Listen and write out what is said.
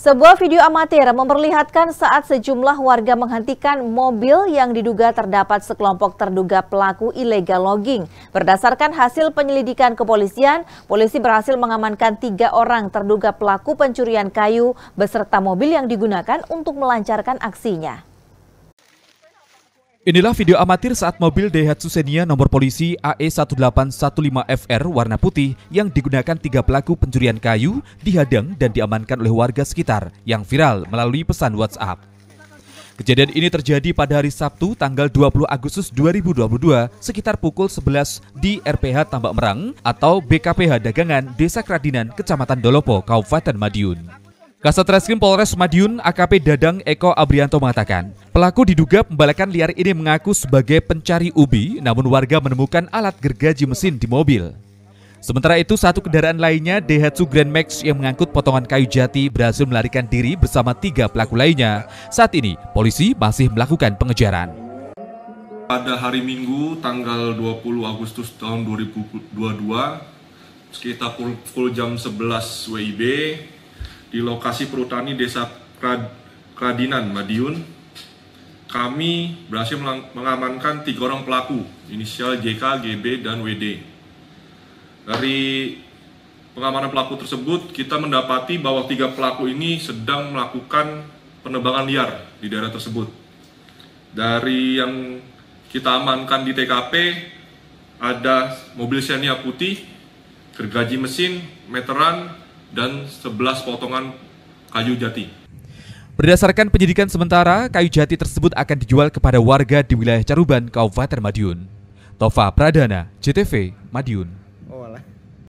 Sebuah video amatir memperlihatkan saat sejumlah warga menghentikan mobil yang diduga terdapat sekelompok terduga pelaku ilegal logging. Berdasarkan hasil penyelidikan kepolisian, polisi berhasil mengamankan tiga orang terduga pelaku pencurian kayu beserta mobil yang digunakan untuk melancarkan aksinya. Inilah video amatir saat mobil Daihatsu Xenia nomor polisi AE1815FR warna putih yang digunakan tiga pelaku pencurian kayu dihadang dan diamankan oleh warga sekitar yang viral melalui pesan WhatsApp. Kejadian ini terjadi pada hari Sabtu tanggal 20 Agustus 2022 sekitar pukul 11 di RPH Tambak Merang atau BKPH Dagangan Desa Kradinan, Kecamatan Dolopo, Kabupaten Madiun. Kasat Reskrim Polres Madiun AKP Dadang Eko Abrianto mengatakan, pelaku diduga pembalakan liar ini mengaku sebagai pencari ubi, namun warga menemukan alat gergaji mesin di mobil. Sementara itu, satu kendaraan lainnya, Daihatsu Grand Max yang mengangkut potongan kayu jati berhasil melarikan diri bersama tiga pelaku lainnya. Saat ini, polisi masih melakukan pengejaran. Pada hari Minggu, tanggal 20 Agustus tahun 2022, sekitar pukul jam 11 WIB, di lokasi perutani Desa Kradinan, Madiun, kami berhasil mengamankan tiga orang pelaku, inisial JK, GB, dan WD. Dari pengamanan pelaku tersebut, kita mendapati bahwa tiga pelaku ini sedang melakukan penebangan liar di daerah tersebut. Dari yang kita amankan di TKP, ada mobil Xenia putih, gergaji mesin, meteran, dan 11 potongan kayu jati. Berdasarkan penyidikan sementara, kayu jati tersebut akan dijual kepada warga di wilayah Caruban, Kabupaten Madiun. Tova Pradana, JTV, Madiun.